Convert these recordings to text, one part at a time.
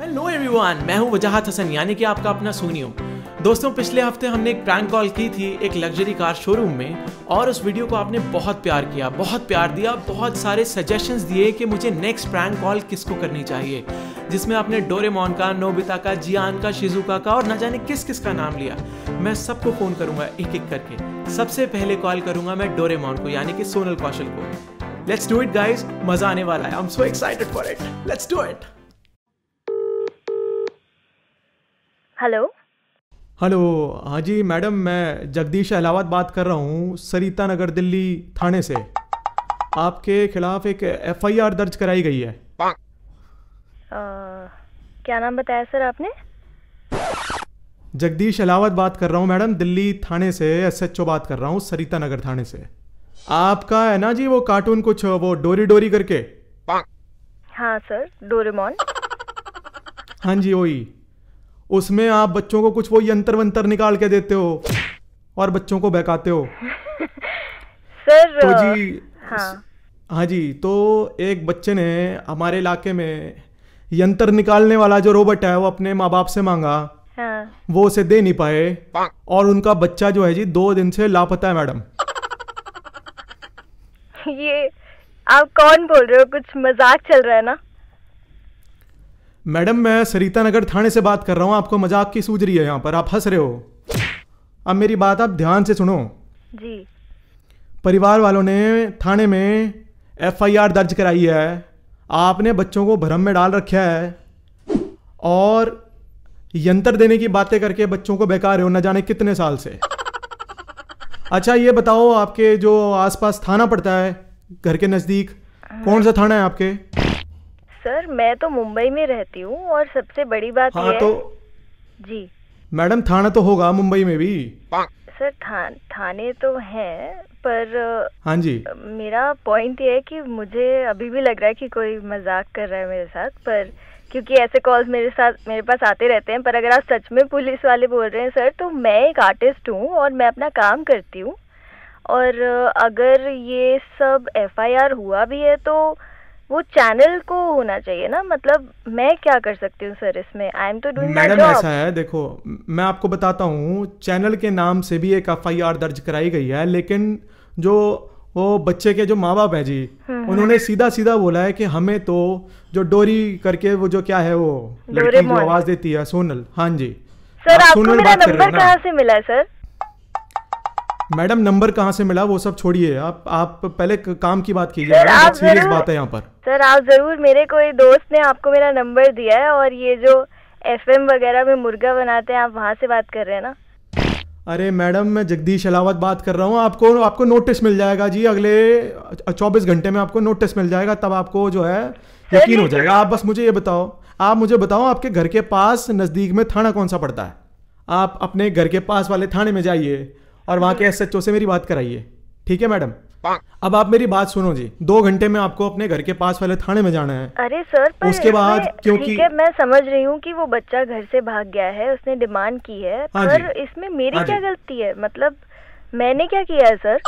Hello everyone मैं हूं वजाहत हसन यानी कि आपका अपना सोनियो दोस्तों पिछले हफ्ते हमने एक प्रैंक कॉल की थी एक लग्जरी कार शोरूम में और उस वीडियो को आपने बहुत प्यार किया बहुत प्यार दिया बहुत सारे सजेशंस दिए कि मुझे नेक्स्ट प्रैंक कॉल किसको करनी चाहिए जिसमें आपने डोरे का नोबिता का जियान का शिजुका का और ना जाने किस किस का नाम लिया मैं सबको फ़ोन करूंगा एक एक करके सबसे पहले कॉल करूंगा मैं डोरे को यानी कि सोनल कौशल को लेट्स डू इट गाइज मज़ा आने वाला है I am so excited for it let's do it hello hello हाँ जी मैडम मैं जगदीश अहलावत बात कर रहा हूँ सरिता नगर दिल्ली थाने से आपके खिलाफ एक एफआईआर दर्ज कराई गई है आ, क्या नाम बताया सर आपने जगदीश अहलावत बात कर रहा हूँ मैडम दिल्ली थाने से एसएचओ बात कर रहा हूँ सरिता नगर थाने से आपका है ना जी वो कार्टून कुछ वो डोरी डोरी करके हाँ सर डोरेमोन हाँ जी वही उसमें आप बच्चों को कुछ वो यंत्र वंतर निकाल के देते हो और बच्चों को बहकाते हो सर तो जी हाँ हाँ जी तो एक बच्चे ने हमारे इलाके में यंत्र निकालने वाला जो रोबोट है वो अपने माँ बाप से मांगा हाँ। वो उसे दे नहीं पाए और उनका बच्चा जो है जी दो दिन से लापता है मैडम ये आप कौन बोल रहे हो कुछ मजाक चल रहा है ना मैडम मैं सरिता नगर थाने से बात कर रहा हूँ आपको मजाक की सूझ रही है यहाँ पर आप हंस रहे हो अब मेरी बात आप ध्यान से सुनो जी परिवार वालों ने थाने में एफआईआर दर्ज कराई है आपने बच्चों को भ्रम में डाल रखा है और यंत्र देने की बातें करके बच्चों को बेकार हो न जाने कितने साल से अच्छा ये बताओ आपके जो आसपास थाना पड़ता है घर के नजदीक कौन सा थाना है आपके सर मैं तो मुंबई में रहती हूँ और सबसे बड़ी बात हाँ, तो जी मैडम थाना तो होगा मुंबई में भी सर था, थाने तो हैं पर हाँ जी मेरा पॉइंट ये है कि मुझे अभी भी लग रहा है कि कोई मजाक कर रहा है मेरे साथ पर क्योंकि ऐसे कॉल्स मेरे साथ मेरे पास आते रहते हैं पर अगर आप सच में पुलिस वाले बोल रहे हैं सर तो मैं एक आर्टिस्ट हूँ और मैं अपना काम करती हूँ और अगर ये सब एफआईआर हुआ भी है तो वो चैनल को होना चाहिए ना मतलब मैं क्या कर सकती हूँ सर इसमें आई एम तो डूइंग मैडम ऐसा है देखो मैं आपको बताता हूँ चैनल के नाम से भी एक एफ दर्ज कराई गई है लेकिन जो वो बच्चे के जो माँ बाप है जी हम्म, हम्म। उन्होंने सीधा सीधा बोला है कि हमें तो जो डोरी करके वो जो क्या है वो लड़की जो आवाज देती है सोनल हाँ जी सर आपको मेरा नंबर कहाँ से मिला है सर मैडम नंबर कहाँ से मिला वो सब छोड़िए आप आप पहले काम की बात कीजिए सीरियस बात है यहाँ पर सर आप जरूर मेरे कोई दोस्त ने आपको मेरा नंबर दिया है और ये जो एफ वगैरह में मुर्गा बनाते हैं आप वहाँ से बात कर रहे हैं ना अरे मैडम मैं जगदीश अलावत बात कर रहा हूँ आपको आपको नोटिस मिल जाएगा जी अगले चौबीस घंटे में आपको नोटिस मिल जाएगा तब आपको जो है यकीन हो जाएगा आप बस मुझे ये बताओ आप मुझे बताओ आपके घर के पास नज़दीक में थाना कौन सा पड़ता है आप अपने घर के पास वाले थाने में जाइए और वहाँ के एस एच ओ से मेरी बात कराइए ठीक है मैडम अब आप मेरी बात सुनो जी दो घंटे में आपको अपने घर के पास वाले थाने में जाना है अरे सर पर उसके बाद क्योंकि मैं समझ रही हूँ कि वो बच्चा घर से भाग गया है उसने डिमांड की है हाँ पर इसमें मेरी हाँ क्या गलती है मतलब मैंने क्या किया है सर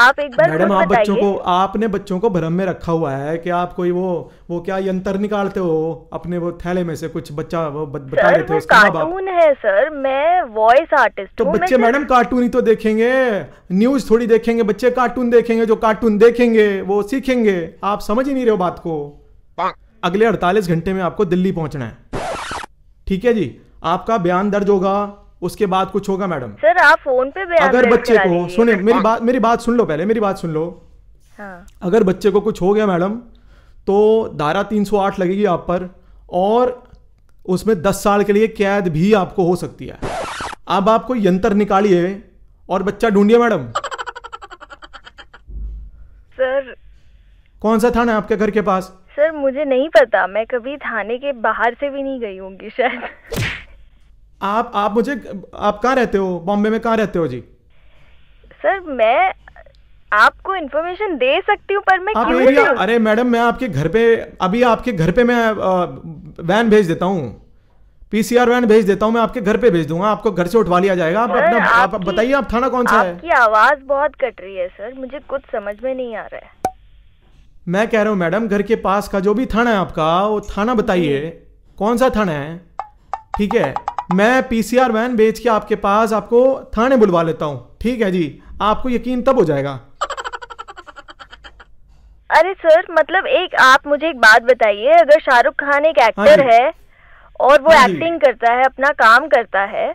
आप एक बार मैडम आप बच्चों को आपने बच्चों को भ्रम में रखा हुआ है कि आप कोई वो वो क्या यंत्र निकालते हो अपने वो थैले में से कुछ बच्चा वो बता रहे थे उसका कार्टून है सर मैं वॉइस आर्टिस्ट तो बच्चे मैडम कार्टून ही तो देखेंगे न्यूज थोड़ी देखेंगे बच्चे कार्टून देखेंगे जो कार्टून देखेंगे वो सीखेंगे आप समझ ही नहीं रहे हो बात को अगले 48 घंटे में आपको दिल्ली पहुंचना है ठीक है जी आपका बयान दर्ज होगा उसके बाद कुछ होगा मैडम सर आप फोन पे अगर बच्चे को सुने मेरी हाँ। बात मेरी बात सुन लो पहले मेरी बात सुन लो हाँ। अगर बच्चे को कुछ हो गया मैडम तो धारा 308 लगेगी आप पर और उसमें 10 साल के लिए कैद भी आपको हो सकती है अब आपको यंत्र निकालिए और बच्चा ढूंढिए मैडम सर कौन सा थाना आपके घर के पास सर मुझे नहीं पता मैं कभी थाने के बाहर से भी नहीं गई होंगी शायद आप आप मुझे आप कहाँ रहते हो बॉम्बे में कहाँ रहते हो जी सर मैं आपको इन्फॉर्मेशन दे सकती हूँ पर मैं आप एरिया अरे मैडम मैं आपके घर पे अभी आपके घर पे मैं वैन भेज देता हूँ पीसीआर वैन भेज देता हूँ मैं आपके घर पे भेज दूंगा आपको घर से उठवा लिया जाएगा आप अपना आप बताइए आप थाना कौन सा आपकी है आपकी आवाज बहुत कट रही है सर मुझे कुछ समझ में नहीं आ रहा है मैं कह रहा हूँ मैडम घर के पास का जो भी थाना है आपका वो थाना बताइए कौन सा थाना है ठीक है मैं पीसीआर वैन बेच के आपके पास आपको थाने बुलवा लेता हूँ ठीक है जी आपको यकीन तब हो जाएगा अरे सर मतलब एक आप मुझे एक बात बताइए अगर शाहरुख खान एक एक्टर हाँ है और वो एक्टिंग हाँ करता है अपना काम करता है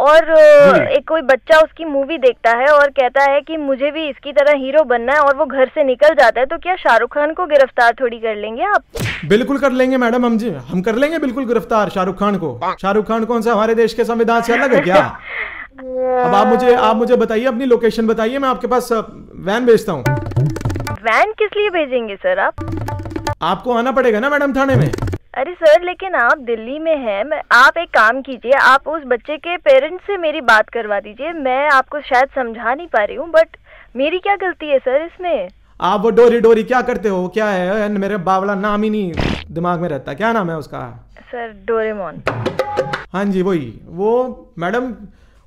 और एक कोई बच्चा उसकी मूवी देखता है और कहता है कि मुझे भी इसकी तरह हीरो बनना है और वो घर से निकल जाता है तो क्या शाहरुख खान को गिरफ्तार थोड़ी कर लेंगे आप बिल्कुल कर लेंगे मैडम हम जी हम कर लेंगे बिल्कुल गिरफ्तार शाहरुख खान को शाहरुख खान कौन सा हमारे देश के संविधान से अलग है क्या अब आप मुझे आप मुझे बताइए अपनी लोकेशन बताइए मैं आपके पास वैन भेजता हूँ वैन किस लिए भेजेंगे सर आप आपको आना पड़ेगा ना मैडम थाने में अरे सर लेकिन आप दिल्ली में हैं आप एक काम कीजिए आप उस बच्चे के पेरेंट्स से मेरी बात करवा दीजिए मैं आपको शायद समझा नहीं पा रही हूँ बट मेरी क्या गलती है सर इसमें आप वो डोरी डोरी क्या करते हो क्या है मेरे बावला नाम ही नहीं दिमाग में रहता क्या नाम है उसका सर डोरेमोन हाँ जी वही वो मैडम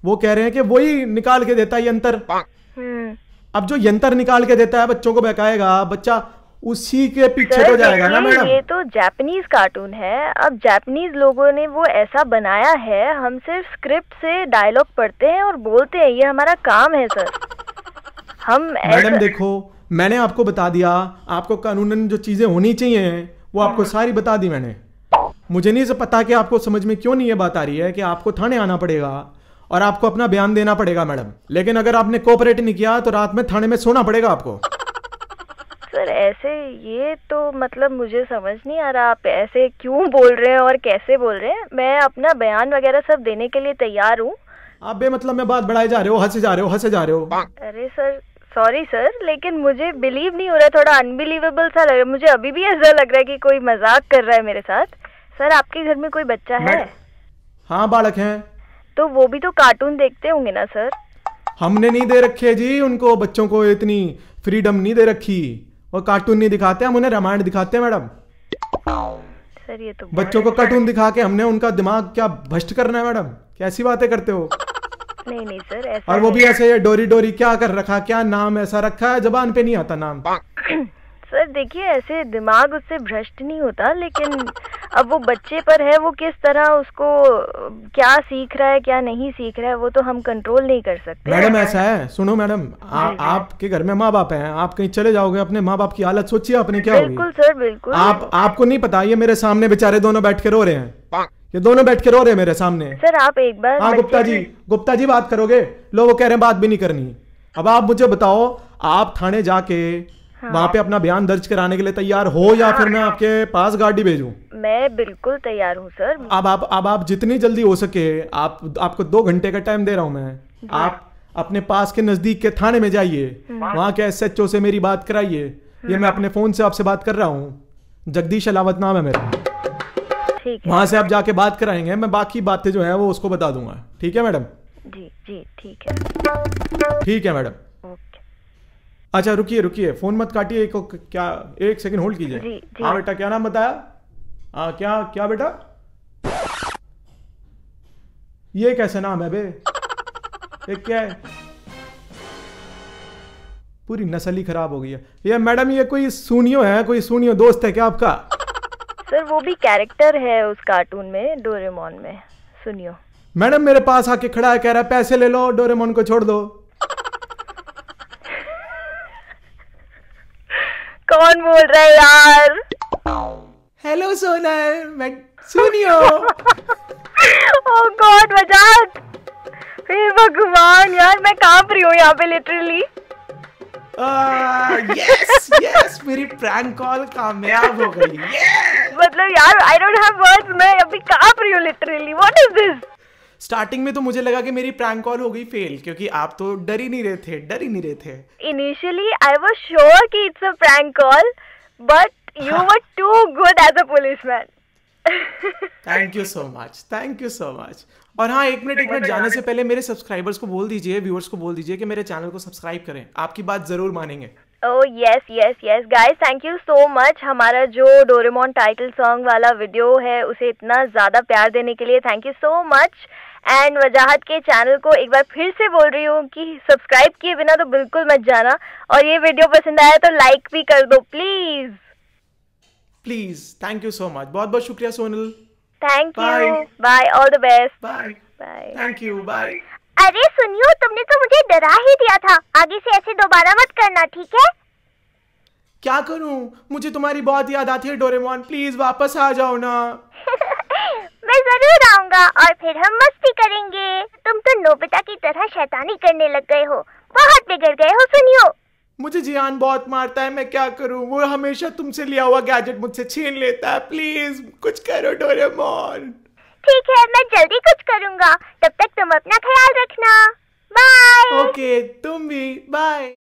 वो कह रहे हैं कि वही निकाल के देता है यंत्र हम्म। अब जो यंत्र निकाल के देता है बच्चों को बहकाएगा बच्चा उसी के पीछे तो जाएगा ना मैडम ये तो जापानीज कार्टून है अब जापानीज लोगों ने वो ऐसा बनाया है हम सिर्फ स्क्रिप्ट से डायलॉग पढ़ते हैं और बोलते हैं ये हमारा काम है सर हम मैडम देखो मैंने आपको बता दिया आपको कानूनन जो चीजें होनी चाहिए वो आपको हाँ। सारी बता दी मैंने मुझे नहीं पता कि आपको समझ में क्यों नहीं ये बात आ रही है कि आपको थाने आना पड़ेगा और आपको अपना बयान देना पड़ेगा मैडम लेकिन अगर आपने कोऑपरेट नहीं किया तो रात में थाने में सोना पड़ेगा आपको सर ऐसे ये तो मतलब मुझे समझ नहीं आ रहा आप ऐसे क्यों बोल रहे हैं और कैसे बोल रहे हैं मैं अपना बयान वगैरह सब देने के लिए तैयार हूँ आप बेमतलब मैं बात बढ़ाए जा रहे हो हंसे जा रहे हो हंसे जा रहे हो अरे सर सॉरी सर लेकिन मुझे बिलीव नहीं हो रहा थोड़ा अनबिलीवेबल सा लग रहा है मुझे अभी भी ऐसा लग रहा है कि कोई मजाक कर रहा है मेरे साथ सर आपके घर में कोई बच्चा है हाँ बालक है तो वो भी तो कार्टून देखते होंगे ना सर हमने नहीं दे रखे जी उनको बच्चों को इतनी फ्रीडम नहीं दे रखी वो कार्टून नहीं दिखाते हम उन्हें रामायण दिखाते हैं मैडम सर ये तो बच्चों को कार्टून दिखा के हमने उनका दिमाग क्या भ्रष्ट करना है मैडम कैसी बातें करते हो नहीं नहीं सर ऐसा और वो भी ऐसे ये डोरी डोरी क्या कर रखा क्या नाम ऐसा रखा है जबान पे नहीं आता नाम सर देखिए ऐसे दिमाग उससे भ्रष्ट नहीं होता लेकिन अब वो बच्चे पर है वो किस तरह उसको क्या सीख रहा है क्या नहीं सीख रहा है वो तो हम कंट्रोल नहीं कर सकते मैडम ऐसा है सुनो मैडम हाँ आपके घर में माँ बाप है आप कहीं चले जाओगे अपने माँ बाप की हालत सोचिए आपने क्या बिल्कुल सर बिल्कुल आप आपको नहीं पता ये मेरे सामने बेचारे दोनों बैठ के रो रहे हैं ये दोनों बैठ के रो रहे हैं मेरे सामने सर आप एक बार हाँ गुप्ता जी गुप्ता जी बात करोगे लोग वो कह रहे हैं बात भी नहीं करनी अब आप मुझे बताओ आप थाने जाके हाँ। वहां पे अपना बयान दर्ज कराने के लिए तैयार हो या हाँ। फिर मैं आपके पास गाड़ी भेजूं मैं बिल्कुल तैयार हूँ सर अब आप अब आप जितनी जल्दी हो सके आप आपको दो घंटे का टाइम दे रहा हूँ मैं आप अपने पास के नजदीक के थाने में जाइए हम्म। वहाँ के एस से मेरी बात कराइए ये मैं हम्म। अपने फोन से आपसे बात कर रहा हूँ जगदीश अलावत नाम है मेरा वहाँ से आप जाके बात कराएंगे मैं बाकी बातें जो है वो उसको बता दूंगा ठीक है मैडम जी जी ठीक है ठीक है मैडम अच्छा रुकिए रुकिए फोन मत काटिए क्या एक सेकंड होल्ड कीजिए हाँ बेटा क्या नाम बताया आ, हाँ, क्या क्या बेटा ये कैसे नाम है बे ये क्या है पूरी नस्ल ही खराब हो गई है ये मैडम ये कोई सुनियो है कोई सुनियो दोस्त है क्या आपका सर वो भी कैरेक्टर है उस कार्टून में डोरेमोन में सुनियो मैडम मेरे पास आके खड़ा है कह रहा है पैसे ले लो डोरेमोन को छोड़ दो कौन बोल रहा है यार हेलो सोनल मैं सुनियो ओह गॉड बजाज हे भगवान यार मैं कांप रही हूं यहां पे लिटरली यस यस मेरी प्रैंक कॉल कामयाब हो गई मतलब यार आई डोंट हैव वर्ड्स मैं अभी कांप रही हूं literally what is this starting में तो मुझे लगा कि मेरी प्रैंक कॉल हो गई फेल क्योंकि आप तो डर ही नहीं रहे थे डर ही नहीं रहे थे इनिशियली आई वाज श्योर कि it's a prank call but you were too good as a policeman. Thank you so much thank you so much और हाँ एक मिनट एक मिनट जाने से पहले मेरे सब्सक्राइबर्स को बोल दीजिए व्यूअर्स को बोल दीजिए कि मेरे चैनल को सब्सक्राइब करें आपकी बात जरूर मानेंगे oh yes yes yes guys thank you so much हमारा जो डोरेमोन टाइटल सॉन्ग वाला वीडियो है उसे इतना ज़्यादा प्यार देने के लिए thank you so much and Wajahat के चैनल को एक बार फिर से बोल रही हूँ कि सब्सक्राइब किए बिना तो बिल्कुल मत जाना और ये वीडियो पसंद आया तो लाइक भी कर दो please please thank you so much बहुत बहुत शुक्रिया Sonal thank you bye all the best bye bye thank you bye अरे सुनियो तुमने तो मुझे डरा ही दिया था आगे से ऐसे दोबारा मत करना ठीक है क्या करूं मुझे तुम्हारी बहुत याद आती है डोरेमोन प्लीज वापस आ जाओ ना मैं जरूर आऊंगा और फिर हम मस्ती करेंगे तुम तो नोबिता की तरह शैतानी करने लग गए हो बहुत बिगड़ गए हो सुनियो मुझे जियान बहुत मारता है मैं क्या करूं वो हमेशा तुमसे लिया हुआ गैजेट मुझसे छीन लेता है प्लीज कुछ करो डोरेमोन ठीक है मैं जल्दी कुछ करूंगा तब तक तुम अपना ख्याल रखना बाय ओके तुम भी बाय